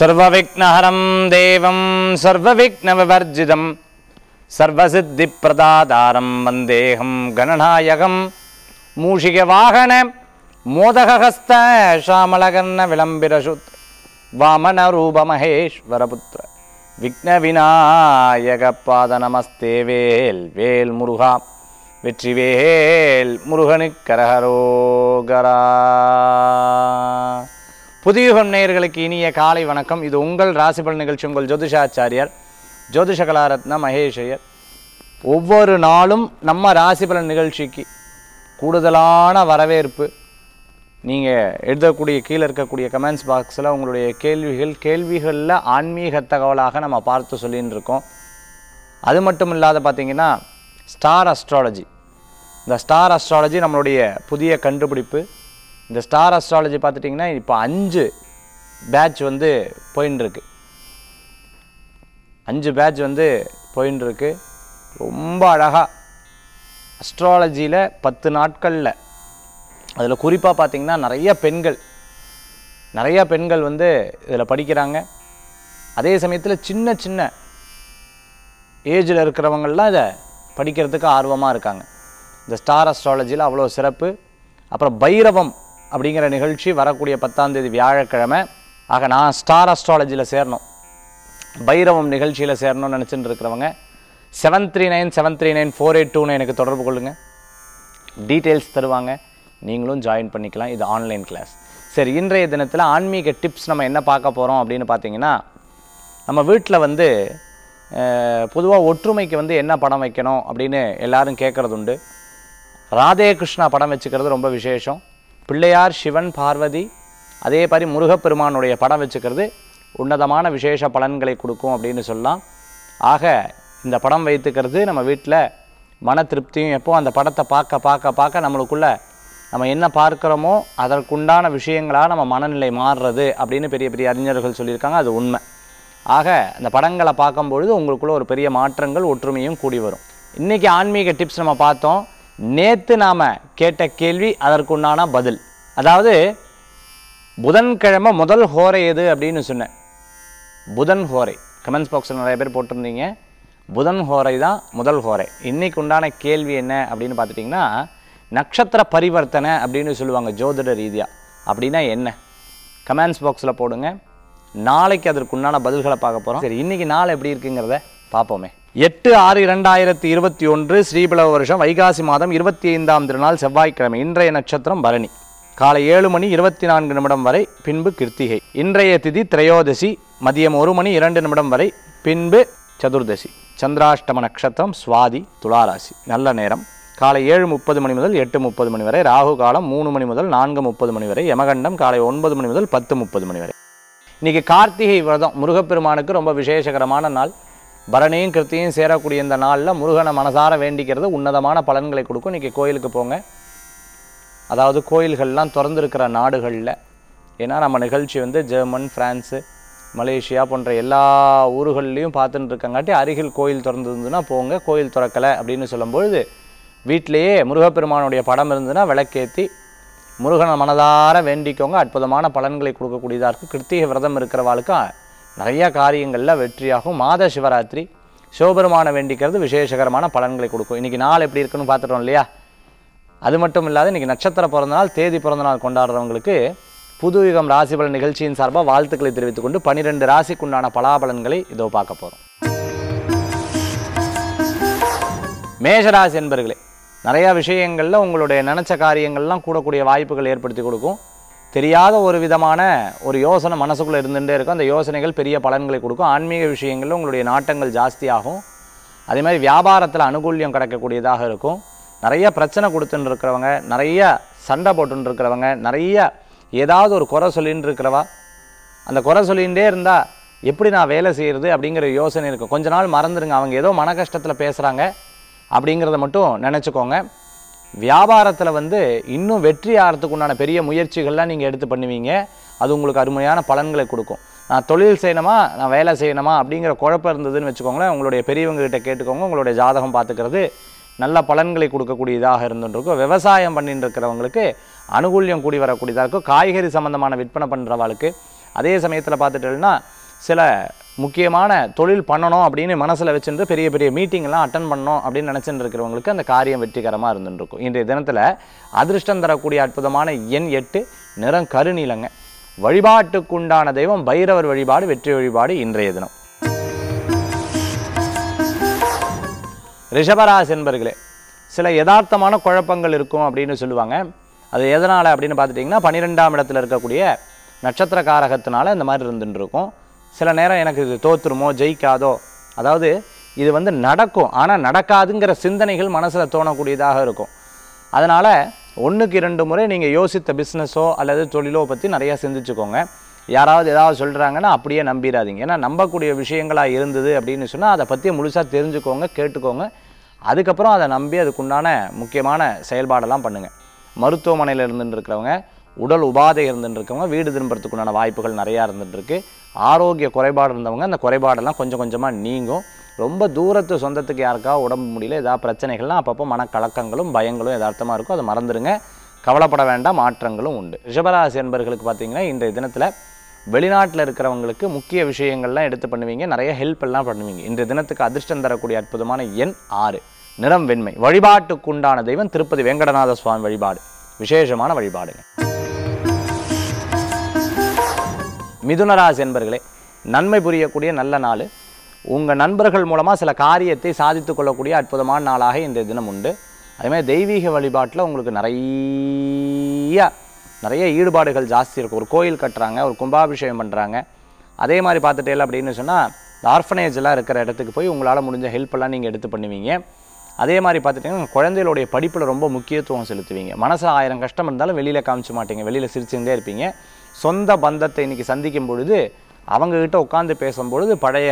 சர்வவிக்னஹரம் தேவம் சர்வவிக்னவிவர்ஜிதம் சர்வசித்திப்பிரதாதாரம் வந்தேகம் கணநாயகம் மூஷிகவாகன மோதகஹஸ்த ஷாமலகர்ண விளம்பிரசுத் வாமனரூபமகேஸ்வரபுத்திர விக்னவிநாயகப்பாத நமஸ்தே வேல் வேல் முருகா வெற்றிவேல் முருகனுக்கரகரோகரா புதியுகம் நேயர்களுக்கு இனிய காலை வணக்கம் இது உங்கள் ராசிபல் நிகழ்ச்சி உங்கள் ஜோதிஷாச்சாரியர் ஜோதிஷ கலாரத்ன மகேஷையர் ஒவ்வொரு நாளும் நம்ம ராசிபலன் நிகழ்ச்சிக்கு கூடுதலான வரவேற்பு நீங்கள் எழுதக்கூடிய கீழே இருக்கக்கூடிய கமெண்ட்ஸ் பாக்ஸில் உங்களுடைய கேள்விகள் கேள்விகளில் ஆன்மீக தகவலாக நம்ம பார்த்து சொல்லின்னு இருக்கோம் அது மட்டும் இல்லாத பார்த்திங்கன்னா ஸ்டார் அஸ்ட்ராலஜி இந்த ஸ்டார் அஸ்ட்ராலஜி நம்மளுடைய புதிய கண்டுபிடிப்பு இந்த ஸ்டார் அஸ்ட்ராலஜி பார்த்துட்டிங்கன்னா இப்போ அஞ்சு பேட்ச் வந்து போயின்னு அஞ்சு பேட்ச் வந்து போயின்னு ரொம்ப அழகாக அஸ்ட்ராலஜியில் பத்து நாட்களில் அதில் குறிப்பாக பார்த்திங்கன்னா நிறைய பெண்கள் நிறையா பெண்கள் வந்து இதில் படிக்கிறாங்க அதே சமயத்தில் சின்ன சின்ன ஏஜில் இருக்கிறவங்கள்லாம் இதை படிக்கிறதுக்கு ஆர்வமாக இருக்காங்க இந்த ஸ்டார் அஸ்ட்ராலஜியில் அவ்வளோ சிறப்பு அப்புறம் பைரவம் அப்படிங்கிற நிகழ்ச்சி வரக்கூடிய பத்தாம் தேதி வியாழக்கிழமை ஆக நான் ஸ்டார் அஸ்ட்ராலஜியில் சேரணும் பைரவம் நிகழ்ச்சியில் சேரணும்னு நினச்சிட்டு இருக்கிறவங்க seven three nine seven three nine four eight டூனு எனக்கு தொடர்பு கொள்ளுங்கள் டீட்டெயில்ஸ் தருவாங்க நீங்களும் ஜாயின் பண்ணிக்கலாம் இது ஆன்லைன் கிளாஸ் சரி இன்றைய தினத்தில் ஆன்மீக டிப்ஸ் நம்ம என்ன பார்க்க போகிறோம் அப்படின்னு பார்த்தீங்கன்னா நம்ம வீட்டில் வந்து பொதுவாக ஒற்றுமைக்கு வந்து என்ன படம் வைக்கணும் அப்படின்னு எல்லோரும் கேட்குறது உண்டு ராதே கிருஷ்ணா படம் வச்சுக்கிறது ரொம்ப விசேஷம் பிள்ளையார் சிவன் பார்வதி அதே மாதிரி முருகப்பெருமானுடைய படம் வச்சுக்கிறது உன்னதமான விசேஷ பலன்களை கொடுக்கும் அப்படின்னு சொல்லலாம் ஆக இந்த படம் வைத்துக்கிறது நம்ம வீட்டில் மன திருப்தியும் எப்போ அந்த படத்தை பார்க்க பார்க்க பார்க்க நம்மளுக்குள்ளே நம்ம என்ன பார்க்குறோமோ அதற்குண்டான விஷயங்களாக நம்ம மனநிலை மாறுறது அப்படின்னு பெரிய பெரிய அறிஞர்கள் சொல்லியிருக்காங்க அது உண்மை ஆக அந்த படங்களை பார்க்கும்பொழுது உங்களுக்குள்ளே ஒரு பெரிய மாற்றங்கள் ஒற்றுமையும் கூடி வரும் இன்றைக்கி ஆன்மீக டிப்ஸ் நம்ம பார்த்தோம் நேற்று நாம் கேட்ட கேள்வி அதற்குண்டான பதில் அதாவது புதன்கிழமை முதல் ஹோரை எது அப்படின்னு சொன்னேன் புதன் ஹோரை கமெண்ட்ஸ் பாக்ஸில் நிறைய பேர் போட்டிருந்தீங்க புதன் ஹோரை தான் முதல் ஹோரை இன்றைக்கு உண்டான கேள்வி என்ன அப்படின்னு பார்த்துட்டிங்கன்னா நட்சத்திர பரிவர்த்தனை அப்படின்னு சொல்லுவாங்க ஜோதிட ரீதியாக அப்படின்னா என்ன கமெண்ட்ஸ் பாக்ஸில் போடுங்க நாளைக்கு அதற்கு உண்டான பதில்களை பார்க்க போகிறோம் சரி இன்றைக்கி நாள் எப்படி இருக்குங்கிறத பார்ப்போமே எட்டு ஆறு இரண்டாயிரத்தி இருபத்தி ஒன்று ஸ்ரீபிளவ வருஷம் வைகாசி மாதம் இருபத்தி ஐந்தாம் திருநாள் செவ்வாய்க்கிழமை இன்றைய நட்சத்திரம் பரணி காலை ஏழு மணி இருபத்தி நான்கு நிமிடம் வரை பின்பு கிருத்திகை இன்றைய திதி திரையோதசி மதியம் ஒரு மணி இரண்டு நிமிடம் வரை பின்பு சதுர்தசி சந்திராஷ்டம நட்சத்திரம் சுவாதி துளாராசி நல்ல நேரம் காலை ஏழு முப்பது மணி முதல் எட்டு முப்பது மணி வரை ராகு காலம் மூணு மணி முதல் நான்கு முப்பது மணி வரை யமகண்டம் காலை ஒன்பது மணி முதல் பத்து முப்பது மணி வரை இன்றைக்கி கார்த்திகை விரதம் முருகப்பெருமானுக்கு ரொம்ப விசேஷகரமான நாள் பரணியும் கிருத்தியும் சேரக்கூடிய இந்த நாளில் முருகனை மனசார வேண்டிக்கிறது உன்னதமான பலன்களை கொடுக்கும் இன்றைக்கி கோயிலுக்கு போங்க அதாவது கோயில்கள்லாம் திறந்துருக்கிற நாடுகளில் ஏன்னா நம்ம நிகழ்ச்சி வந்து ஜெர்மன் ஃப்ரான்ஸு மலேசியா போன்ற எல்லா ஊர்களிலையும் பார்த்துட்டு இருக்கங்காட்டி அருகில் கோயில் திறந்துருந்துன்னா போங்க கோயில் திறக்கலை அப்படின்னு சொல்லும்பொழுது வீட்டிலேயே முருகப்பெருமானுடைய படம் இருந்ததுன்னா விளக்கேற்றி முருகனை மனதார வேண்டிக்கோங்க அற்புதமான பலன்களை கொடுக்கக்கூடியதாக இருக்குது கிருத்திக விரதம் இருக்கிறவாளுக்கும் நிறையா காரியங்களில் வெற்றியாகும் மாத சிவராத்திரி சிவபெருமானை வேண்டிக்கிறது விசேஷகரமான பலன்களை கொடுக்கும் இன்றைக்கி நாள் எப்படி இருக்குன்னு பார்த்துட்டோம் இல்லையா அது மட்டும் இல்லாத இன்றைக்கி நட்சத்திர பிறந்தநாள் தேதி பிறந்தநாள் கொண்டாடுறவங்களுக்கு புது யுகம் ராசி பலன் நிகழ்ச்சியின் சார்பாக வாழ்த்துக்களை கொண்டு பனிரெண்டு ராசிக்குண்டான பலாபலன்களை இதோ பார்க்க போகிறோம் மேஷராசி என்பர்களே நிறையா விஷயங்களில் உங்களுடைய நினச்ச காரியங்கள்லாம் கூடக்கூடிய வாய்ப்புகள் ஏற்படுத்தி கொடுக்கும் தெரியாத ஒரு விதமான ஒரு யோசனை மனசுக்குள்ளே இருந்துகிட்டே இருக்கும் அந்த யோசனைகள் பெரிய பலன்களை கொடுக்கும் ஆன்மீக விஷயங்களில் உங்களுடைய நாட்டங்கள் ஜாஸ்தியாகும் அதே மாதிரி வியாபாரத்தில் அனுகூல்யம் கிடைக்கக்கூடியதாக இருக்கும் நிறைய பிரச்சனை கொடுத்துன்னு இருக்கிறவங்க நிறைய சண்டை போட்டுன்னு இருக்கிறவங்க நிறைய ஏதாவது ஒரு குறை சொல்லின்னு இருக்கிறவா அந்த குறை சொல்லிகிட்டே இருந்தால் எப்படி நான் வேலை செய்கிறது அப்படிங்கிற யோசனை இருக்கும் கொஞ்ச நாள் மறந்துடுங்க அவங்க ஏதோ மன கஷ்டத்தில் பேசுகிறாங்க அப்படிங்கிறத மட்டும் நினச்சிக்கோங்க வியாபாரத்தில் வந்து இன்னும் வெற்றி ஆகிறதுக்கு உண்டான பெரிய முயற்சிகள்லாம் நீங்கள் எடுத்து பண்ணுவீங்க அது உங்களுக்கு அருமையான பலன்களை கொடுக்கும் நான் தொழில் செய்யணுமா நான் வேலை செய்யணுமா அப்படிங்கிற குழப்பம் இருந்ததுன்னு வச்சுக்கோங்களேன் உங்களுடைய பெரியவங்ககிட்ட கேட்டுக்கோங்க உங்களுடைய ஜாதகம் பார்த்துக்கிறது நல்ல பலன்களை கொடுக்கக்கூடியதாக இருந்துருக்கும் விவசாயம் பண்ணிட்டு இருக்கிறவங்களுக்கு அனுகூல்யம் கூடி வரக்கூடியதாக இருக்கும் காய்கறி சம்மந்தமான விற்பனை பண்ணுறவாளுக்கு அதே சமயத்தில் பார்த்துட்டோம்னா சில முக்கியமான தொழில் பண்ணணும் அப்படின்னு மனசில் வச்சுருந்து பெரிய பெரிய மீட்டிங்லாம் அட்டன் பண்ணணும் அப்படின்னு நினச்சிட்டு இருக்கிறவங்களுக்கு அந்த காரியம் வெற்றிகரமாக இருந்துருக்கும் இன்றைய தினத்தில் அதிர்ஷ்டம் தரக்கூடிய அற்புதமான எண் எட்டு நிறம் கருநீலங்க வழிபாட்டுக்குண்டான தெய்வம் பைரவர் வழிபாடு வெற்றி வழிபாடு இன்றைய தினம் ரிஷபராஜ் என்பர்களே சில யதார்த்தமான குழப்பங்கள் இருக்கும் அப்படின்னு சொல்லுவாங்க அது எதனால் அப்படின்னு பார்த்துட்டிங்கன்னா பன்னிரெண்டாம் இடத்துல இருக்கக்கூடிய நட்சத்திர காரகத்தினால இந்த மாதிரி இருந்துட்டுருக்கும் சில நேரம் எனக்கு இது தோற்றுருமோ ஜெயிக்காதோ அதாவது இது வந்து நடக்கும் ஆனால் நடக்காதுங்கிற சிந்தனைகள் மனசில் தோணக்கூடியதாக இருக்கும் அதனால் ஒன்றுக்கு இரண்டு முறை நீங்கள் யோசித்த பிஸ்னஸோ அல்லது தொழிலோ பற்றி நிறையா சிந்திச்சுக்கோங்க யாராவது ஏதாவது சொல்கிறாங்கன்னா அப்படியே நம்பிடாதீங்க ஏன்னா நம்பக்கூடிய விஷயங்களாக இருந்தது அப்படின்னு சொன்னால் அதை பற்றி முழுசாக தெரிஞ்சுக்கோங்க கேட்டுக்கோங்க அதுக்கப்புறம் அதை நம்பி அதுக்குண்டான முக்கியமான செயல்பாடெல்லாம் பண்ணுங்கள் மருத்துவமனையில் இருந்துருக்கிறவங்க உடல் உபாதை இருந்துருக்கவங்க வீடு திரும்புறதுக்குண்டான வாய்ப்புகள் நிறையா இருந்துகிட்ருக்கு ஆரோக்கிய குறைபாடு இருந்தவங்க அந்த குறைபாடெல்லாம் கொஞ்சம் கொஞ்சமாக நீங்கும் ரொம்ப தூரத்து சொந்தத்துக்கு யாருக்கா உடம்பு முடியல ஏதாவது பிரச்சனைகள்லாம் அப்பப்போ மனக்கலக்கங்களும் பயங்களும் எதார்த்தமாக இருக்கும் அதை மறந்துடுங்க கவலைப்பட வேண்டாம் மாற்றங்களும் உண்டு ரிஷபராசி என்பர்களுக்கு பார்த்தீங்கன்னா இந்த தினத்தில் வெளிநாட்டில் இருக்கிறவங்களுக்கு முக்கிய விஷயங்கள்லாம் எடுத்து பண்ணுவீங்க நிறைய ஹெல்ப் எல்லாம் பண்ணுவீங்க இந்த தினத்துக்கு அதிர்ஷ்டம் தரக்கூடிய அற்புதமான எண் ஆறு நிறம் வெண்மை வழிபாட்டுக்குண்டான தெய்வம் திருப்பதி வெங்கடநாத சுவாமி வழிபாடு விசேஷமான வழிபாடுங்க மிதுனராஜ் என்பர்களே நன்மை புரியக்கூடிய நல்ல நாள் உங்கள் நண்பர்கள் மூலமாக சில காரியத்தை சாதித்து கொள்ளக்கூடிய அற்புதமான நாளாக இந்த தினம் உண்டு அதேமாதிரி தெய்வீக வழிபாட்டில் உங்களுக்கு நிறைய நிறைய ஈடுபாடுகள் ஜாஸ்தி இருக்கும் ஒரு கோயில் கட்டுறாங்க ஒரு கும்பாபிஷேகம் பண்ணுறாங்க அதே மாதிரி பார்த்துட்டேல அப்படின்னு சொன்னால் ஆர்ஃபனேஜெலாம் இருக்கிற இடத்துக்கு போய் உங்களால் முடிஞ்ச ஹெல்ப்பெல்லாம் நீங்கள் எடுத்து பண்ணுவீங்க அதே மாதிரி பார்த்துட்டிங்கன்னா குழந்தைகளுடைய படிப்பில் ரொம்ப முக்கியத்துவம் செலுத்துவீங்க மனசில் ஆயிரம் கஷ்டம் இருந்தாலும் வெளியில் காமிச்சு மாட்டீங்க வெளியில் சிரிச்சுருந்தே இருப்பீங்க சொந்த பந்தத்தை இன்னைக்கு சந்திக்கும் பொழுது அவங்கக்கிட்ட உட்காந்து பேசும்பொழுது பழைய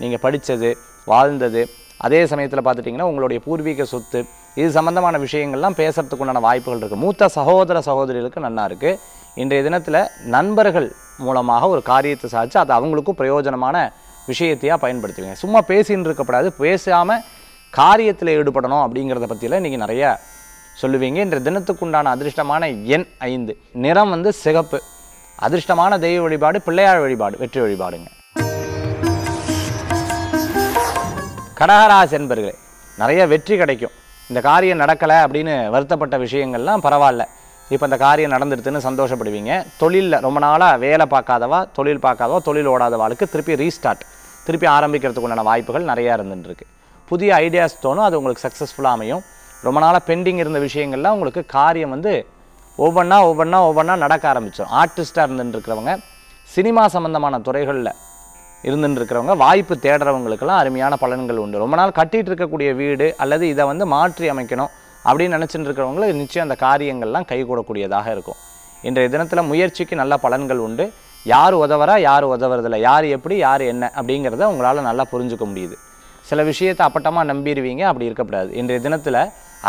நீங்கள் படித்தது வாழ்ந்தது அதே சமயத்தில் பார்த்துட்டிங்கன்னா உங்களுடைய பூர்வீக சொத்து இது சம்மந்தமான விஷயங்கள்லாம் பேசுகிறதுக்கு உண்டான வாய்ப்புகள் இருக்குது மூத்த சகோதர சகோதரிகளுக்கு நல்லா இருக்குது இன்றைய தினத்தில் நண்பர்கள் மூலமாக ஒரு காரியத்தை சாதிச்சு அது அவங்களுக்கும் பிரயோஜனமான விஷயத்தையாக பயன்படுத்துவீங்க சும்மா பேசின்னு இருக்கப்படாது பேசாமல் காரியத்தில் ஈடுபடணும் அப்படிங்கிறத பற்றிலாம் இன்றைக்கி நிறைய சொல்லுவீங்க இன்றைய தினத்துக்குண்டான அதிர்ஷ்டமான எண் ஐந்து நிறம் வந்து சிகப்பு அதிர்ஷ்டமான தெய்வ வழிபாடு பிள்ளையார் வழிபாடு வெற்றி வழிபாடுங்க கடகராசி என்பர்களே நிறைய வெற்றி கிடைக்கும் இந்த காரியம் நடக்கலை அப்படின்னு வருத்தப்பட்ட விஷயங்கள்லாம் பரவாயில்ல இப்போ இந்த காரியம் நடந்துடுதுன்னு சந்தோஷப்படுவீங்க தொழிலில் ரொம்ப நாளாக வேலை பார்க்காதவா தொழில் பார்க்காதவா தொழில் ஓடாதவாளுக்கு திருப்பி ரீஸ்டார்ட் திருப்பி ஆரம்பிக்கிறதுக்கு உண்டான வாய்ப்புகள் நிறையா இருந்துட்டுருக்கு புதிய ஐடியாஸ் தோணும் அது உங்களுக்கு சக்ஸஸ்ஃபுல்லாக அமையும் ரொம்ப நாளாக பெண்டிங் இருந்த விஷயங்கள்லாம் உங்களுக்கு காரியம் வந்து ஒவ்வொன்றா ஒவ்வொன்றா ஒவ்வொன்றா நடக்க ஆரம்பித்தோம் ஆர்டிஸ்ட்டாக இருந்துட்டுருக்கிறவங்க சினிமா சம்மந்தமான துறைகளில் இருந்துட்டுருக்கிறவங்க வாய்ப்பு தேடுறவங்களுக்கெல்லாம் அருமையான பலன்கள் உண்டு ரொம்ப நாள் கட்டிகிட்டு இருக்கக்கூடிய வீடு அல்லது இதை வந்து மாற்றி அமைக்கணும் அப்படின்னு நினச்சிட்டு இருக்கிறவங்களுக்கு நிச்சயம் அந்த காரியங்கள்லாம் கைகூடக்கூடியதாக இருக்கும் இன்றைய தினத்தில் முயற்சிக்கு நல்ல பலன்கள் உண்டு யார் உதவரா யார் உதவுறதில்ல யார் எப்படி யார் என்ன அப்படிங்கிறத உங்களால் நல்லா புரிஞ்சுக்க முடியுது சில விஷயத்தை அப்பட்டமாக நம்பிடுவீங்க அப்படி இருக்கக்கூடாது இன்றைய தினத்தில்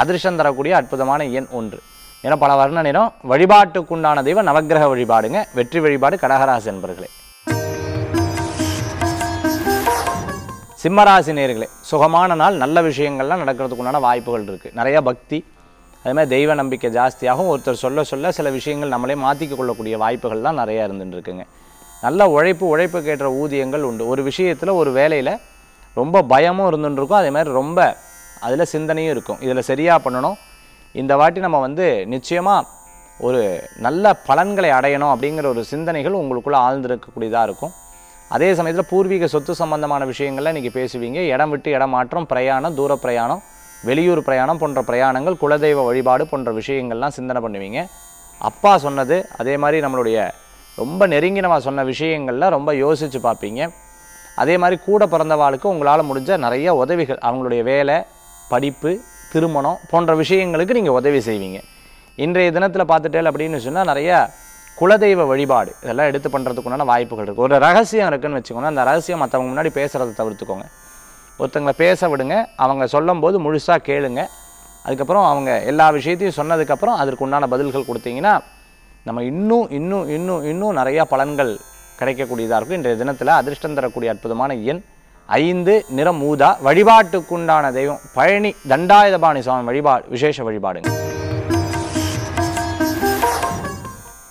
அதிர்ஷ்டம் தரக்கூடிய அற்புதமான எண் ஒன்று என பல வர்ண நிறம் வழிபாட்டுக்குண்டான தெய்வம் நவகிரக வழிபாடுங்க வெற்றி வழிபாடு கடகராசி என்பர்களே சிம்மராசி நேர்களே சுகமான நாள் நல்ல விஷயங்கள்லாம் நடக்கிறதுக்குண்டான வாய்ப்புகள் இருக்குது நிறையா பக்தி அதே மாதிரி தெய்வ நம்பிக்கை ஜாஸ்தியாகவும் ஒருத்தர் சொல்ல சொல்ல சில விஷயங்கள் நம்மளே மாற்றிக்க கொள்ளக்கூடிய வாய்ப்புகள்லாம் நிறையா இருந்துருக்குங்க நல்ல உழைப்பு உழைப்பு கேட்ட ஊதியங்கள் உண்டு ஒரு விஷயத்தில் ஒரு வேலையில் ரொம்ப பயமும் இருந்துட்டு இருக்கும் அதே மாதிரி ரொம்ப அதில் சிந்தனையும் இருக்கும் இதில் சரியாக பண்ணணும் இந்த வாட்டி நம்ம வந்து நிச்சயமாக ஒரு நல்ல பலன்களை அடையணும் அப்படிங்கிற ஒரு சிந்தனைகள் உங்களுக்குள்ளே ஆழ்ந்திருக்கக்கூடியதாக இருக்கும் அதே சமயத்தில் பூர்வீக சொத்து சம்பந்தமான விஷயங்கள்லாம் இன்றைக்கி பேசுவீங்க இடம் விட்டு இடம் மாற்றம் பிரயாணம் தூர பிரயாணம் வெளியூர் பிரயாணம் போன்ற பிரயாணங்கள் குலதெய்வ வழிபாடு போன்ற விஷயங்கள்லாம் சிந்தனை பண்ணுவீங்க அப்பா சொன்னது அதே மாதிரி நம்மளுடைய ரொம்ப நெருங்கினவா சொன்ன விஷயங்களில் ரொம்ப யோசித்து பார்ப்பீங்க அதே மாதிரி கூட பிறந்தவாளுக்கு உங்களால் முடிஞ்ச நிறைய உதவிகள் அவங்களுடைய வேலை படிப்பு திருமணம் போன்ற விஷயங்களுக்கு நீங்கள் உதவி செய்வீங்க இன்றைய தினத்தில் பார்த்துட்டேன் அப்படின்னு சொன்னால் நிறையா குலதெய்வ வழிபாடு இதெல்லாம் எடுத்து பண்ணுறதுக்குண்டான வாய்ப்புகள் இருக்குது ஒரு ரகசியம் இருக்குதுன்னு வச்சுக்கோங்க அந்த ரகசியம் மற்றவங்க முன்னாடி பேசுகிறத தவிர்த்துக்கோங்க ஒருத்தங்களை பேச விடுங்க அவங்க சொல்லும் போது முழுசாக கேளுங்க அதுக்கப்புறம் அவங்க எல்லா விஷயத்தையும் சொன்னதுக்கப்புறம் அதற்கு உண்டான பதில்கள் கொடுத்தீங்கன்னா நம்ம இன்னும் இன்னும் இன்னும் இன்னும் நிறையா பலன்கள் கிடைக்கக்கூடியதாக இருக்கும் இன்றைய தினத்தில் அதிர்ஷ்டம் தரக்கூடிய அற்புதமான எண் ஐந்து நிறம் ஊதா வழிபாட்டுக்குண்டான தெய்வம் பழனி தண்டாயுதபாணி சுவாமி வழிபாடு விசேஷ வழிபாடு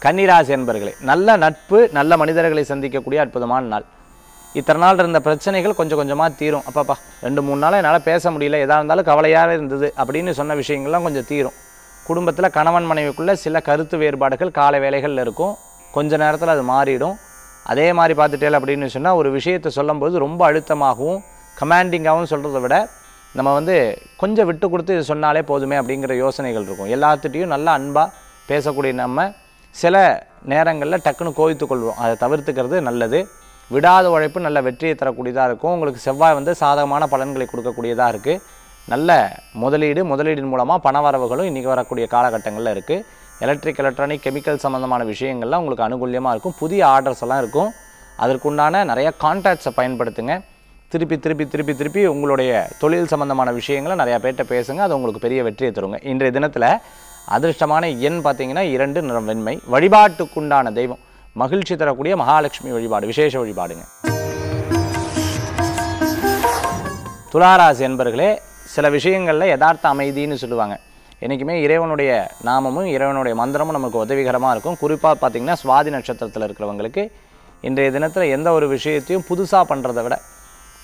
கன்னிராசி என்பர்களே நல்ல நட்பு நல்ல மனிதர்களை சந்திக்கக்கூடிய அற்புதமான நாள் இத்தனை நாள் இருந்த பிரச்சனைகள் கொஞ்சம் கொஞ்சமாக தீரும் அப்பாப்பா ரெண்டு மூணு நாளாக என்னால் பேச முடியல எதாக இருந்தாலும் கவலையாக இருந்தது அப்படின்னு சொன்ன விஷயங்கள்லாம் கொஞ்சம் தீரும் குடும்பத்தில் கணவன் மனைவிக்குள்ளே சில கருத்து வேறுபாடுகள் காலை வேலைகளில் இருக்கும் கொஞ்ச நேரத்தில் அது மாறிடும் அதே மாதிரி பார்த்துட்டேல் அப்படின்னு சொன்னால் ஒரு விஷயத்தை சொல்லும்போது ரொம்ப அழுத்தமாகவும் கமாண்டிங்காகவும் சொல்கிறத விட நம்ம வந்து கொஞ்சம் விட்டு கொடுத்து இது சொன்னாலே போதுமே அப்படிங்கிற யோசனைகள் இருக்கும் எல்லாத்துட்டையும் நல்லா அன்பாக பேசக்கூடிய நம்ம சில நேரங்களில் டக்குன்னு கோவித்து கொள்வோம் அதை தவிர்த்துக்கிறது நல்லது விடாத உழைப்பு நல்ல வெற்றியை தரக்கூடியதாக இருக்கும் உங்களுக்கு செவ்வாய் வந்து சாதகமான பலன்களை கொடுக்கக்கூடியதாக இருக்குது நல்ல முதலீடு முதலீடின் மூலமாக பண வரவுகளும் இன்றைக்கி வரக்கூடிய காலகட்டங்களில் இருக்குது எலக்ட்ரிக் எலக்ட்ரானிக் கெமிக்கல் சம்மந்தமான விஷயங்கள்லாம் உங்களுக்கு அனுகூலியமாக இருக்கும் புதிய ஆர்டர்ஸ் எல்லாம் இருக்கும் அதற்குண்டான நிறையா கான்டாக்ட்ஸை பயன்படுத்துங்க திருப்பி திருப்பி திருப்பி திருப்பி உங்களுடைய தொழில் சம்மந்தமான விஷயங்களை நிறையா பேர்கிட்ட பேசுங்க அது உங்களுக்கு பெரிய வெற்றியை தருங்க இன்றைய தினத்தில் அதிர்ஷ்டமான எண் பார்த்தீங்கன்னா இரண்டு நிறம் வெண்மை வழிபாட்டுக்குண்டான தெய்வம் மகிழ்ச்சி தரக்கூடிய மகாலட்சுமி வழிபாடு விசேஷ வழிபாடுங்க துளாராசி என்பர்களே சில விஷயங்களில் யதார்த்த அமைதின்னு சொல்லுவாங்க என்றைக்குமே இறைவனுடைய நாமமும் இறைவனுடைய மந்திரமும் நமக்கு உதவிகரமாக இருக்கும் குறிப்பாக பார்த்திங்கன்னா சுவாதி நட்சத்திரத்தில் இருக்கிறவங்களுக்கு இன்றைய தினத்தில் எந்த ஒரு விஷயத்தையும் புதுசாக பண்ணுறத விட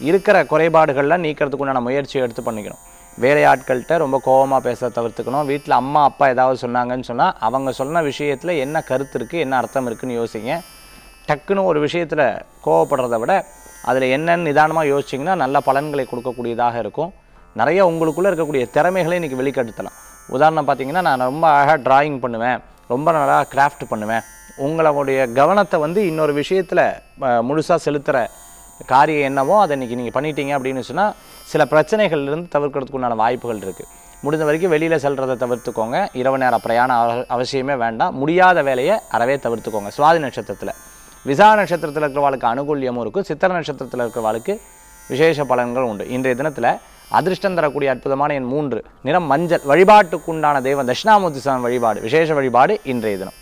இருக்கிற குறைபாடுகள்லாம் நீக்கிறதுக்கு உண்டான முயற்சியை எடுத்து பண்ணிக்கணும் வேலை ஆட்கள்கிட்ட ரொம்ப கோபமாக பேச தவிர்த்துக்கணும் வீட்டில் அம்மா அப்பா ஏதாவது சொன்னாங்கன்னு சொன்னால் அவங்க சொன்ன விஷயத்தில் என்ன கருத்து இருக்குது என்ன அர்த்தம் இருக்குதுன்னு யோசிங்க டக்குன்னு ஒரு விஷயத்தில் கோவப்படுறத விட அதில் என்னென்னு நிதானமாக யோசிச்சிங்கன்னா நல்ல பலன்களை கொடுக்கக்கூடியதாக இருக்கும் நிறைய உங்களுக்குள்ளே இருக்கக்கூடிய திறமைகளை இன்றைக்கி வெளிக்கடுத்தலாம் உதாரணம் பார்த்தீங்கன்னா நான் ரொம்ப அழகாக ட்ராயிங் பண்ணுவேன் ரொம்ப நல்லா கிராஃப்ட் பண்ணுவேன் உங்களுடைய கவனத்தை வந்து இன்னொரு விஷயத்தில் முழுசாக செலுத்துகிற காரியம் என்னவோ அதை இன்றைக்கி நீங்கள் பண்ணிட்டீங்க அப்படின்னு சொன்னால் சில பிரச்சனைகள்லேருந்து இருந்து உண்டான வாய்ப்புகள் இருக்குது முடிஞ்ச வரைக்கும் வெளியில் செல்கிறத தவிர்த்துக்கோங்க இரவு நேர பிரயாணம் அவசியமே வேண்டாம் முடியாத வேலையை அறவே தவிர்த்துக்கோங்க சுவாதி நட்சத்திரத்தில் விசா நட்சத்திரத்தில் வாழ்க்கை அனுகூல்யமும் இருக்கும் சித்திர நட்சத்திரத்தில் இருக்கிற வாழ்க்கை விசேஷ பலன்கள் உண்டு இன்றைய தினத்தில் அதிர்ஷ்டம் தரக்கூடிய அற்புதமான என் மூன்று நிறம் மஞ்சள் வழிபாட்டுக்குண்டான தெய்வம் தட்சிணாமூர்த்தி சுவாமி வழிபாடு விசேஷ வழிபாடு இன்றைய தினம்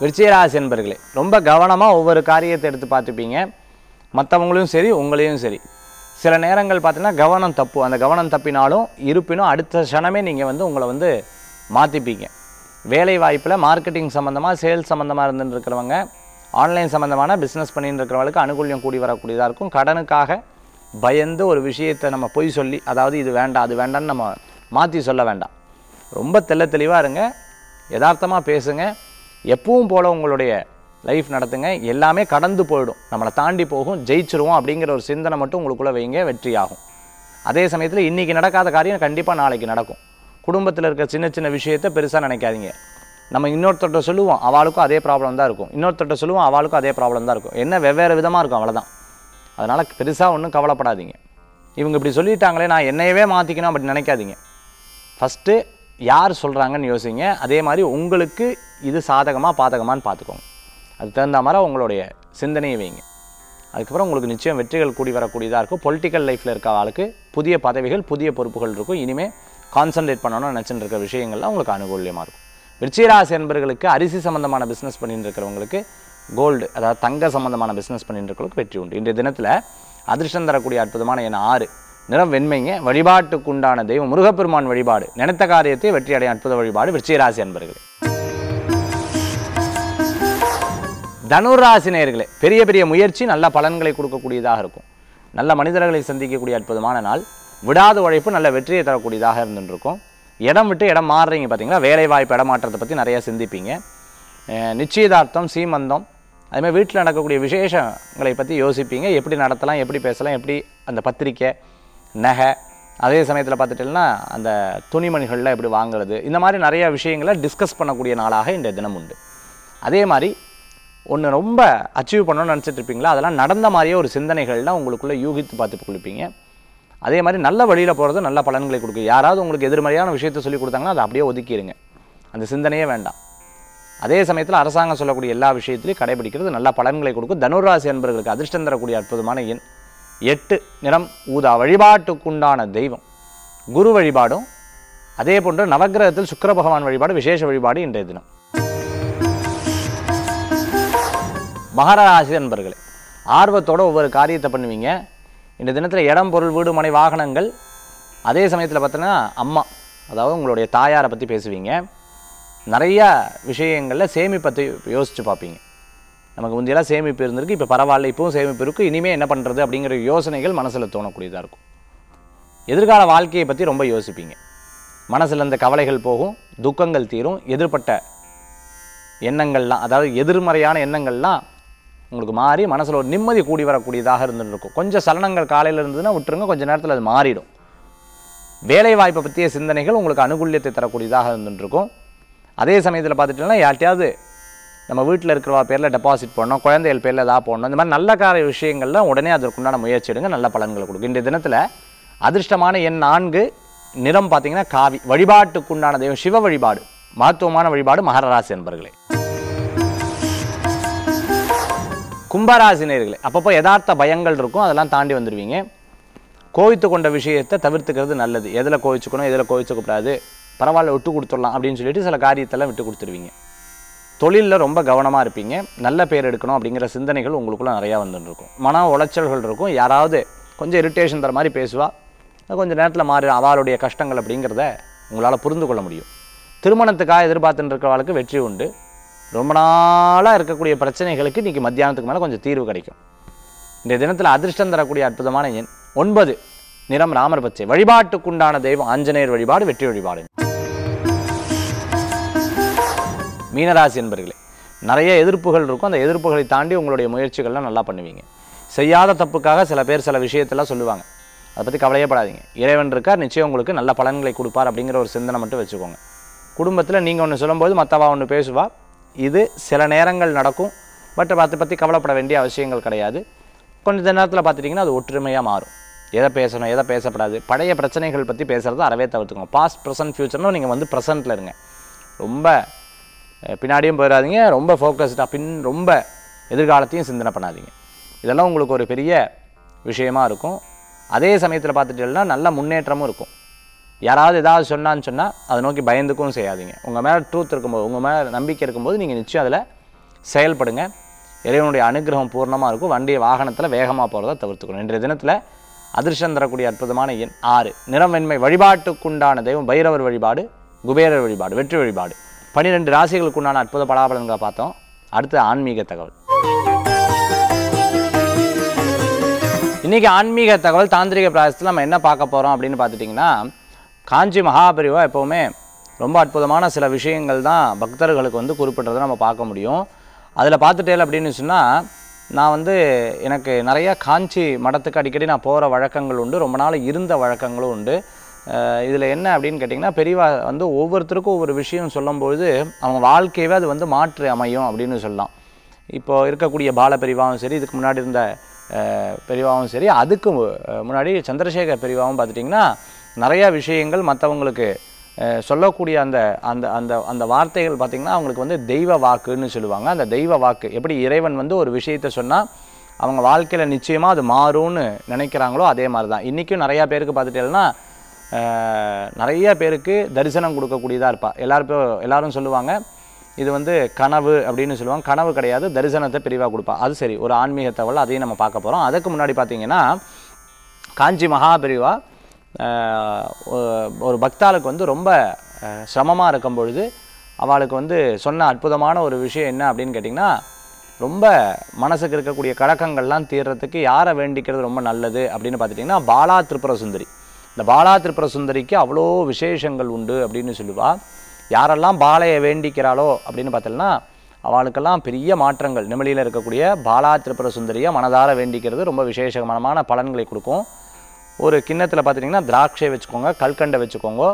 விருச்சிகராசி என்பர்களே ரொம்ப கவனமாக ஒவ்வொரு காரியத்தை எடுத்து பார்த்துப்பீங்க மற்றவங்களையும் சரி உங்களையும் சரி சில நேரங்கள் பார்த்தீங்கன்னா கவனம் தப்பு அந்த கவனம் தப்பினாலும் இருப்பினும் அடுத்த க்ஷணமே நீங்கள் வந்து உங்களை வந்து மாற்றிப்பீங்க வேலை வாய்ப்பில் மார்க்கெட்டிங் சம்மந்தமாக சேல்ஸ் சம்மந்தமாக இருந்துருக்கிறவங்க ஆன்லைன் சம்மந்தமான பிஸ்னஸ் பண்ணின்னு இருக்கிறவங்களுக்கு அனுகூல்யம் கூடி வரக்கூடியதாக இருக்கும் கடனுக்காக பயந்து ஒரு விஷயத்தை நம்ம பொய் சொல்லி அதாவது இது வேண்டாம் அது வேண்டாம்னு நம்ம மாற்றி சொல்ல வேண்டாம் ரொம்ப தெல்ல தெளிவாக இருங்க யதார்த்தமாக பேசுங்க எப்பவும் போல் உங்களுடைய லைஃப் நடத்துங்க எல்லாமே கடந்து போயிடும் நம்மளை தாண்டி போகும் ஜெயிச்சிருவோம் அப்படிங்கிற ஒரு சிந்தனை மட்டும் உங்களுக்குள்ளே வைங்க வெற்றியாகும் அதே சமயத்தில் இன்றைக்கி நடக்காத காரியம் கண்டிப்பாக நாளைக்கு நடக்கும் குடும்பத்தில் இருக்கிற சின்ன சின்ன விஷயத்தை பெருசாக நினைக்காதீங்க நம்ம இன்னொருத்தர்கிட்ட சொல்லுவோம் அவளுக்கும் அதே ப்ராப்ளம் தான் இருக்கும் இன்னொருத்தட்ட சொல்லுவோம் அவளுக்கும் அதே ப்ராப்ளம் தான் இருக்கும் என்ன வெவ்வேறு விதமாக இருக்கும் அவ்வளோதான் அதனால் பெருசாக ஒன்றும் கவலைப்படாதீங்க இவங்க இப்படி சொல்லிட்டாங்களே நான் என்னையவே மாற்றிக்கணும் அப்படின்னு நினைக்காதீங்க ஃபஸ்ட்டு யார் சொல்கிறாங்கன்னு யோசிங்க அதே மாதிரி உங்களுக்கு இது சாதகமாக பாதகமானு பார்த்துக்கோங்க அது தகுந்த மாதிரி உங்களுடைய சிந்தனையை வைங்க அதுக்கப்புறம் உங்களுக்கு நிச்சயம் வெற்றிகள் கூடி வரக்கூடியதாக இருக்கும் பொலிட்டிக்கல் லைஃப்பில் இருக்க ஆளுக்கு புதிய பதவிகள் புதிய பொறுப்புகள் இருக்கும் இனிமேல் கான்சன்ட்ரேட் பண்ணணும்னு நினச்சிட்டு இருக்க விஷயங்கள்லாம் உங்களுக்கு அனுகூலியமாக இருக்கும் விருச்சிகராசி என்பர்களுக்கு அரிசி சம்மந்தமான பிஸ்னஸ் பண்ணிட்டு இருக்கிறவங்களுக்கு கோல்டு அதாவது தங்க சம்மந்தமான பிஸ்னஸ் பண்ணிட்டு இருக்கிறவங்களுக்கு வெற்றி உண்டு இன்றைய தினத்தில் அதிர்ஷ்டம் தரக்கூடிய அற்புதமான என ஆறு நிறம் வெண்மைங்க வழிபாட்டுக்கு உண்டான தெய்வம் முருகப்பெருமான் வழிபாடு நினைத்த காரியத்தை வெற்றி அடைய அற்புத வழிபாடு விருச்சிகராசி அன்பர்களே தனுராசி நேர்களே பெரிய பெரிய முயற்சி நல்ல பலன்களை கொடுக்கக்கூடியதாக இருக்கும் நல்ல மனிதர்களை சந்திக்கக்கூடிய அற்புதமான நாள் விடாத உழைப்பு நல்ல வெற்றியை தரக்கூடியதாக இருந்துருக்கும் இடம் விட்டு இடம் மாறுறீங்க வேலை வேலைவாய்ப்பு இடமாற்றத்தை பற்றி நிறையா சிந்திப்பீங்க நிச்சயதார்த்தம் சீமந்தம் அதுமாதிரி வீட்டில் நடக்கக்கூடிய விசேஷங்களை பற்றி யோசிப்பீங்க எப்படி நடத்தலாம் எப்படி பேசலாம் எப்படி அந்த பத்திரிக்கை நகை அதே சமயத்தில் பார்த்துட்டீங்கன்னா அந்த துணிமணிகளில் எப்படி வாங்குறது இந்த மாதிரி நிறையா விஷயங்களை டிஸ்கஸ் பண்ணக்கூடிய நாளாக இந்த தினம் உண்டு அதே மாதிரி ஒன்று ரொம்ப அச்சீவ் பண்ணணும்னு இருப்பீங்களா அதெல்லாம் நடந்த மாதிரியே ஒரு சிந்தனைகள்லாம் உங்களுக்குள்ளே யூகித்து பார்த்து கொடுப்பீங்க அதே மாதிரி நல்ல வழியில் போகிறது நல்ல பலன்களை கொடுக்கும் யாராவது உங்களுக்கு எதிர்மறையான விஷயத்தை சொல்லி கொடுத்தாங்கன்னா அதை அப்படியே ஒதுக்கிடுங்க அந்த சிந்தனையே வேண்டாம் அதே சமயத்தில் அரசாங்கம் சொல்லக்கூடிய எல்லா விஷயத்திலையும் கடைபிடிக்கிறது நல்ல பலன்களை கொடுக்கும் தனுராசி என்பர்களுக்கு அதிர்ஷ்டம் தரக்கூடிய அற்புதமான எண் எட்டு நிறம் ஊதா வழிபாட்டுக்குண்டான தெய்வம் குரு வழிபாடும் அதே போன்று நவகிரகத்தில் சுக்கர பகவான் வழிபாடு விசேஷ வழிபாடு இன்றைய தினம் மகர ராசி என்பர்களே ஆர்வத்தோடு ஒவ்வொரு காரியத்தை பண்ணுவீங்க இந்த தினத்தில் இடம் பொருள் வீடு மனை வாகனங்கள் அதே சமயத்தில் பார்த்தோன்னா அம்மா அதாவது உங்களுடைய தாயாரை பற்றி பேசுவீங்க நிறையா விஷயங்களில் சேமிப்பை யோசித்து பார்ப்பீங்க நமக்கு முந்தையெல்லாம் சேமிப்பு இருந்திருக்கு இப்போ பரவாயில்ல இப்பவும் சேமிப்பு இருக்குது இனிமேல் என்ன பண்ணுறது அப்படிங்கிற யோசனைகள் மனசில் தோணக்கூடியதாக இருக்கும் எதிர்கால வாழ்க்கையை பற்றி ரொம்ப யோசிப்பீங்க மனசில் இந்த கவலைகள் போகும் துக்கங்கள் தீரும் எதிர்பட்ட எண்ணங்கள்லாம் அதாவது எதிர்மறையான எண்ணங்கள்லாம் உங்களுக்கு மாறி மனசில் ஒரு நிம்மதி கூடி வரக்கூடியதாக இருந்துருக்கும் கொஞ்சம் சலனங்கள் காலையில் இருந்ததுன்னா விட்டுருங்க கொஞ்சம் நேரத்தில் அது மாறிடும் வேலை வாய்ப்பை பற்றிய சிந்தனைகள் உங்களுக்கு அனுகூல்யத்தை தரக்கூடியதாக இருந்துருக்கும் அதே சமயத்தில் பார்த்துட்டோம்னா யார்ட்டையாவது நம்ம வீட்டில் இருக்கிறவா பேரில் டெபாசிட் பண்ணோம் குழந்தைகள் பேரில் ஏதாவது போடணும் இந்த மாதிரி நல்ல காரிய விஷயங்கள்லாம் உடனே அதற்குண்டான முயற்சி எடுங்க நல்ல பலன்களை கொடுக்கும் இன்றைய தினத்தில் அதிர்ஷ்டமான எண் நான்கு நிறம் பார்த்திங்கன்னா காவி வழிபாட்டுக்குண்டான தெய்வம் சிவ வழிபாடு மகத்துவமான வழிபாடு மகர என்பர்களே நேர்களை அப்பப்போ யதார்த்த பயங்கள் இருக்கும் அதெல்லாம் தாண்டி வந்துடுவீங்க கோவித்து கொண்ட விஷயத்தை தவிர்த்துக்கிறது நல்லது எதில் கோவிச்சுக்கணும் எதில் கோவிச்சுக்கூடாது பரவாயில்ல விட்டு கொடுத்துடலாம் அப்படின்னு சொல்லிட்டு சில காரியத்தெல்லாம் விட்டு கொடுத்துருவீங்க தொழிலில் ரொம்ப கவனமாக இருப்பீங்க நல்ல பேர் எடுக்கணும் அப்படிங்கிற சிந்தனைகள் உங்களுக்குள்ளே நிறையா வந்துட்டுருக்கும் மன உளைச்சல்கள் இருக்கும் யாராவது கொஞ்சம் இரிட்டேஷன் தர மாதிரி பேசுவா கொஞ்சம் நேரத்தில் மாறி அவளுடைய கஷ்டங்கள் அப்படிங்கிறத உங்களால் புரிந்து கொள்ள முடியும் திருமணத்துக்காக எதிர்பார்த்துட்டு இருக்கிறவளுக்கு வெற்றி உண்டு ரொம்ப நாளாக இருக்கக்கூடிய பிரச்சனைகளுக்கு இன்றைக்கி மத்தியானத்துக்கு மேலே கொஞ்சம் தீர்வு கிடைக்கும் இந்த தினத்தில் அதிர்ஷ்டம் தரக்கூடிய அற்புதமான எண் ஒன்பது நிறம் ராமர் பச்சை வழிபாட்டுக்குண்டான தெய்வம் ஆஞ்சநேயர் வழிபாடு வெற்றி வழிபாடு மீனராசி என்பர்களே நிறைய எதிர்ப்புகள் இருக்கும் அந்த எதிர்ப்புகளை தாண்டி உங்களுடைய முயற்சிகள்லாம் நல்லா பண்ணுவீங்க செய்யாத தப்புக்காக சில பேர் சில விஷயத்தெல்லாம் சொல்லுவாங்க அதை பற்றி கவலையப்படாதீங்க இறைவன் இருக்கார் நிச்சயம் உங்களுக்கு நல்ல பலன்களை கொடுப்பார் அப்படிங்கிற ஒரு சிந்தனை மட்டும் வச்சுக்கோங்க குடும்பத்தில் நீங்கள் ஒன்று சொல்லும்போது மற்றவா ஒன்று பேசுவா இது சில நேரங்கள் நடக்கும் பட் அதை பற்றி கவலைப்பட வேண்டிய அவசியங்கள் கிடையாது கொஞ்ச நேரத்தில் பார்த்துட்டிங்கன்னா அது ஒற்றுமையாக மாறும் எதை பேசணும் எதை பேசப்படாது பழைய பிரச்சனைகள் பற்றி பேசுகிறத அறவே தவிர்த்துக்கோங்க பாஸ்ட் ப்ரெசன்ட் ஃப்யூச்சர்னு நீங்கள் வந்து ப்ரெசென்ட்டில் இருங்க ரொம்ப பின்னாடியும் போயிடாதீங்க ரொம்ப ஃபோக்கஸ்டாக பின் ரொம்ப எதிர்காலத்தையும் சிந்தனை பண்ணாதீங்க இதெல்லாம் உங்களுக்கு ஒரு பெரிய விஷயமாக இருக்கும் அதே சமயத்தில் பார்த்துட்டீங்கன்னா நல்ல முன்னேற்றமும் இருக்கும் யாராவது ஏதாவது சொன்னான்னு சொன்னால் அதை நோக்கி பயந்துக்கும் செய்யாதீங்க உங்கள் மேலே ட்ரூத் இருக்கும்போது உங்கள் மேலே நம்பிக்கை இருக்கும்போது நீங்கள் நிச்சயம் அதில் செயல்படுங்க இறைவனுடைய அனுகிரகம் பூர்ணமாக இருக்கும் வண்டியை வாகனத்தில் வேகமாக போகிறத தவிர்த்துக்கணும் இன்றைய தினத்தில் அதிர்ஷ்டம் தரக்கூடிய அற்புதமான எண் ஆறு நிறமின்மை வழிபாட்டுக்குண்டான தெய்வம் பைரவர் வழிபாடு குபேரர் வழிபாடு வெற்றி வழிபாடு பன்னிரெண்டு ராசிகளுக்குண்டான அற்புத பலாபலன்களை பார்த்தோம் அடுத்து ஆன்மீக தகவல் இன்றைக்கி ஆன்மீக தகவல் தாந்திரிக பிராயசத்தில் நம்ம என்ன பார்க்க போகிறோம் அப்படின்னு பார்த்துட்டிங்கன்னா காஞ்சி மகாபிரிவாக எப்போவுமே ரொம்ப அற்புதமான சில விஷயங்கள் தான் பக்தர்களுக்கு வந்து குறிப்பிட்றதை நம்ம பார்க்க முடியும் அதில் பார்த்துட்டேல் அப்படின்னு சொன்னால் நான் வந்து எனக்கு நிறையா காஞ்சி மடத்துக்கு அடிக்கடி நான் போகிற வழக்கங்கள் உண்டு ரொம்ப நாள் இருந்த வழக்கங்களும் உண்டு இதில் என்ன அப்படின்னு கேட்டிங்கன்னா பெரியவா வந்து ஒவ்வொருத்தருக்கும் ஒவ்வொரு விஷயம் சொல்லும்பொழுது அவங்க வாழ்க்கையவே அது வந்து மாற்று அமையும் அப்படின்னு சொல்லலாம் இப்போது இருக்கக்கூடிய பால பெரிவாவும் சரி இதுக்கு முன்னாடி இருந்த பெரிவாவும் சரி அதுக்கு முன்னாடி சந்திரசேகர் பெரிவாவும் பார்த்துட்டிங்கன்னா நிறையா விஷயங்கள் மற்றவங்களுக்கு சொல்லக்கூடிய அந்த அந்த அந்த அந்த வார்த்தைகள் பார்த்திங்கன்னா அவங்களுக்கு வந்து தெய்வ வாக்குன்னு சொல்லுவாங்க அந்த தெய்வ வாக்கு எப்படி இறைவன் வந்து ஒரு விஷயத்த சொன்னால் அவங்க வாழ்க்கையில் நிச்சயமாக அது மாறும்னு நினைக்கிறாங்களோ அதே மாதிரி தான் இன்றைக்கும் நிறையா பேருக்கு பார்த்துட்டேன்னா நிறைய பேருக்கு தரிசனம் கொடுக்கக்கூடியதாக இருப்பாள் எல்லாரும் எல்லோரும் சொல்லுவாங்க இது வந்து கனவு அப்படின்னு சொல்லுவாங்க கனவு கிடையாது தரிசனத்தை பிரிவாக கொடுப்பா அது சரி ஒரு ஆன்மீக தகவல் அதையும் நம்ம பார்க்க போகிறோம் அதுக்கு முன்னாடி பார்த்திங்கன்னா காஞ்சி மகாபிரிவா ஒரு பக்தாளுக்கு வந்து ரொம்ப சிரமமாக இருக்கும் பொழுது அவளுக்கு வந்து சொன்ன அற்புதமான ஒரு விஷயம் என்ன அப்படின்னு கேட்டிங்கன்னா ரொம்ப மனசுக்கு இருக்கக்கூடிய கழக்கங்கள்லாம் தீர்றதுக்கு யாரை வேண்டிக்கிறது ரொம்ப நல்லது அப்படின்னு பார்த்துட்டிங்கன்னா பாலா திருப்புர சுந்தரி இந்த பாலா திருப்புர சுந்தரிக்கு அவ்வளோ விசேஷங்கள் உண்டு அப்படின்னு சொல்லுவாள் யாரெல்லாம் பாலையை வேண்டிக்கிறாளோ அப்படின்னு பார்த்தோம்னா அவளுக்கெல்லாம் பெரிய மாற்றங்கள் நிமிலியில் இருக்கக்கூடிய பாலா திருப்புர சுந்தரியை மனதார வேண்டிக்கிறது ரொம்ப விசேஷமான பலன்களை கொடுக்கும் ஒரு கிண்ணத்தில் பார்த்துட்டிங்கன்னா திராட்சை வச்சுக்கோங்க கல்கண்டை வச்சுக்கோங்க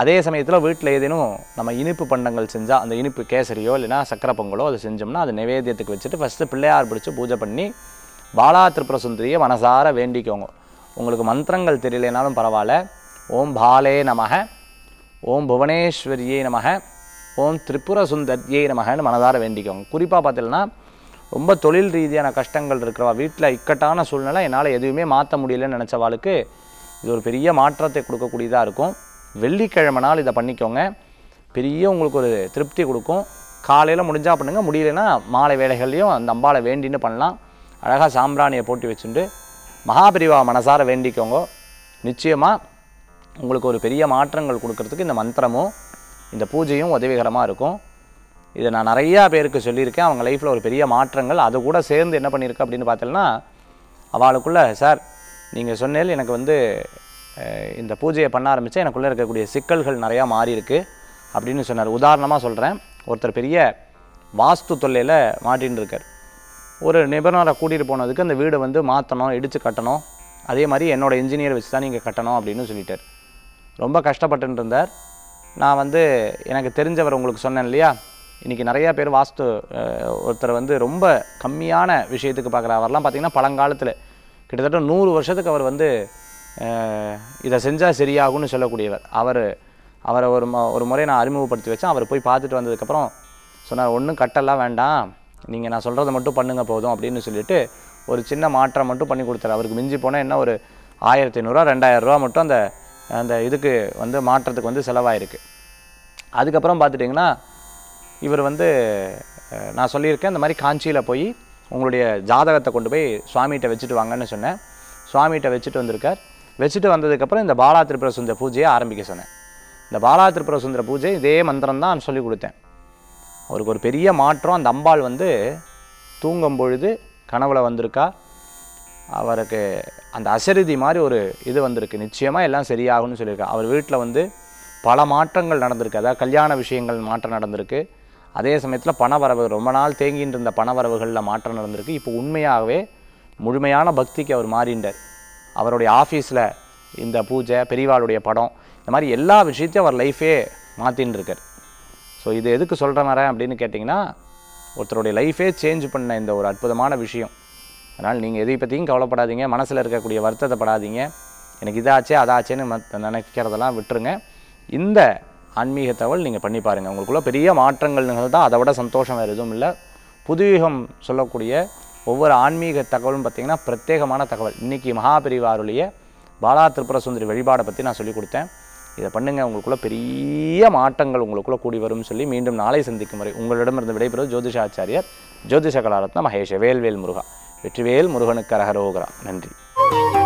அதே சமயத்தில் வீட்டில் ஏதேனும் நம்ம இனிப்பு பண்டங்கள் செஞ்சால் அந்த இனிப்பு கேசரியோ இல்லைனா சக்கரை பொங்கலோ அது செஞ்சோம்னா அது நிவேத்தியத்துக்கு வச்சுட்டு ஃபஸ்ட்டு பிள்ளையார் பிடிச்சி பூஜை பண்ணி பாலா திரிபுர சுந்தரியை மனசார வேண்டிக்கோங்க உங்களுக்கு மந்திரங்கள் தெரியலனாலும் பரவாயில்ல ஓம் பாலே நமக ஓம் புவனேஸ்வரியே நமக ஓம் திரிபுர சுந்தரியே நமகன்னு மனதார வேண்டிக்கோங்க குறிப்பாக பார்த்தீங்கன்னா ரொம்ப தொழில் ரீதியான கஷ்டங்கள் இருக்கிறவா வீட்டில் இக்கட்டான சூழ்நிலை என்னால் எதுவுமே மாற்ற முடியலன்னு நினச்சவாளுக்கு இது ஒரு பெரிய மாற்றத்தை கொடுக்கக்கூடியதாக இருக்கும் வெள்ளிக்கிழமை நாள் இதை பண்ணிக்கோங்க பெரிய உங்களுக்கு ஒரு திருப்தி கொடுக்கும் காலையில் முடிஞ்சால் பண்ணுங்கள் முடியலன்னா மாலை வேலைகள்லையும் அந்த அம்பாவை வேண்டின்னு பண்ணலாம் அழகாக சாம்பிராணியை போட்டி வச்சுட்டு மகாபிரிவா மனசார வேண்டிக்கோங்க நிச்சயமாக உங்களுக்கு ஒரு பெரிய மாற்றங்கள் கொடுக்கறதுக்கு இந்த மந்திரமும் இந்த பூஜையும் உதவிகரமாக இருக்கும் இதை நான் நிறையா பேருக்கு சொல்லியிருக்கேன் அவங்க லைஃப்பில் ஒரு பெரிய மாற்றங்கள் அது கூட சேர்ந்து என்ன பண்ணியிருக்கு அப்படின்னு பார்த்தோன்னா அவளுக்குள்ளே சார் நீங்கள் சொன்னேல் எனக்கு வந்து இந்த பூஜையை பண்ண ஆரம்பித்தா எனக்குள்ளே இருக்கக்கூடிய சிக்கல்கள் நிறையா மாறி இருக்குது அப்படின்னு சொன்னார் உதாரணமாக சொல்கிறேன் ஒருத்தர் பெரிய வாஸ்து தொல்லையில் மாட்டின்னு இருக்கார் ஒரு நிபுணரை கூட்டிகிட்டு போனதுக்கு அந்த வீடு வந்து மாற்றணும் இடித்து கட்டணும் அதே மாதிரி என்னோடய இன்ஜினியர் வச்சு தான் நீங்கள் கட்டணும் அப்படின்னு சொல்லிட்டார் ரொம்ப கஷ்டப்பட்டு இருந்தார் நான் வந்து எனக்கு தெரிஞ்சவர் உங்களுக்கு சொன்னேன் இல்லையா இன்றைக்கி நிறையா பேர் வாஸ்து ஒருத்தர் வந்து ரொம்ப கம்மியான விஷயத்துக்கு பார்க்குற அவர்லாம் பார்த்திங்கன்னா பழங்காலத்தில் கிட்டத்தட்ட நூறு வருஷத்துக்கு அவர் வந்து இதை செஞ்சால் சரியாகும்னு சொல்லக்கூடியவர் அவர் அவரை ஒரு ஒரு முறை நான் அறிமுகப்படுத்தி வச்சேன் அவர் போய் பார்த்துட்டு வந்ததுக்கப்புறம் சொன்னார் ஒன்றும் கட்டெல்லாம் வேண்டாம் நீங்கள் நான் சொல்கிறத மட்டும் பண்ணுங்கள் போதும் அப்படின்னு சொல்லிவிட்டு ஒரு சின்ன மாற்றம் மட்டும் பண்ணி கொடுத்தார் அவருக்கு மிஞ்சி போனால் என்ன ஒரு ஆயிரத்தி ஐநூறுரூவா ரூபா மட்டும் அந்த அந்த இதுக்கு வந்து மாற்றத்துக்கு வந்து செலவாயிருக்கு அதுக்கப்புறம் பார்த்துட்டிங்கன்னா இவர் வந்து நான் சொல்லியிருக்கேன் இந்த மாதிரி காஞ்சியில் போய் உங்களுடைய ஜாதகத்தை கொண்டு போய் சுவாமிகிட்ட வச்சுட்டு வாங்கன்னு சொன்னேன் சுவாமிகிட்ட வச்சுட்டு வந்திருக்கார் வச்சுட்டு வந்ததுக்கப்புறம் இந்த பாலா திரிபுர சுந்தர பூஜையை ஆரம்பிக்க சொன்னேன் இந்த பாலா திரிபுர சுந்தர பூஜை இதே மந்திரம் தான் சொல்லி கொடுத்தேன் அவருக்கு ஒரு பெரிய மாற்றம் அந்த அம்பாள் வந்து தூங்கும் பொழுது கனவுல வந்திருக்கா அவருக்கு அந்த அசரிதி மாதிரி ஒரு இது வந்திருக்கு நிச்சயமாக எல்லாம் சரியாகும்னு சொல்லியிருக்கா அவர் வீட்டில் வந்து பல மாற்றங்கள் நடந்திருக்கு அதாவது கல்யாண விஷயங்கள் மாற்றம் நடந்திருக்கு அதே சமயத்தில் பணவரவு ரொம்ப நாள் தேங்கின்ற பண பணவரவுகளில் மாற்றம் நடந்திருக்கு இப்போ உண்மையாகவே முழுமையான பக்திக்கு அவர் மாறிண்டார் அவருடைய ஆஃபீஸில் இந்த பூஜை பெரியவாளுடைய படம் இந்த மாதிரி எல்லா விஷயத்தையும் அவர் லைஃபே மாற்றின்னு இருக்கார் ஸோ இது எதுக்கு சொல்கிற மாதிரி அப்படின்னு கேட்டிங்கன்னா ஒருத்தருடைய லைஃபே சேஞ்ச் பண்ண இந்த ஒரு அற்புதமான விஷயம் அதனால் நீங்கள் எதை பற்றியும் கவலைப்படாதீங்க மனசில் இருக்கக்கூடிய வருத்தத்தை படாதீங்க எனக்கு இதாச்சே அதாச்சேன்னு நினைக்கிறதெல்லாம் விட்டுருங்க இந்த ஆன்மீக தகவல் நீங்கள் பண்ணி பாருங்கள் உங்களுக்குள்ளே பெரிய மாற்றங்கள் நிகழ்ந்தால் அதை விட சந்தோஷம் வேறு எதுவும் இல்லை புதுவீகம் சொல்லக்கூடிய ஒவ்வொரு ஆன்மீக தகவலும் பார்த்திங்கன்னா பிரத்யேகமான தகவல் இன்றைக்கி மகாபெரிவாருடைய பாலா திருப்புர சுந்தரி வழிபாடை பற்றி நான் சொல்லிக் கொடுத்தேன் இதை பண்ணுங்கள் உங்களுக்குள்ளே பெரிய மாற்றங்கள் உங்களுக்குள்ளே கூடி வரும்னு சொல்லி மீண்டும் நாளை சந்திக்கும் வரை உங்களிடமிருந்து விடைபெறுவது ஜோதிஷாச்சாரியர் ஜோதிஷ கலாரத்ன மகேஷ வேல்வேல் முருகா வெற்றிவேல் முருகனுக்கு அரகரோகரா நன்றி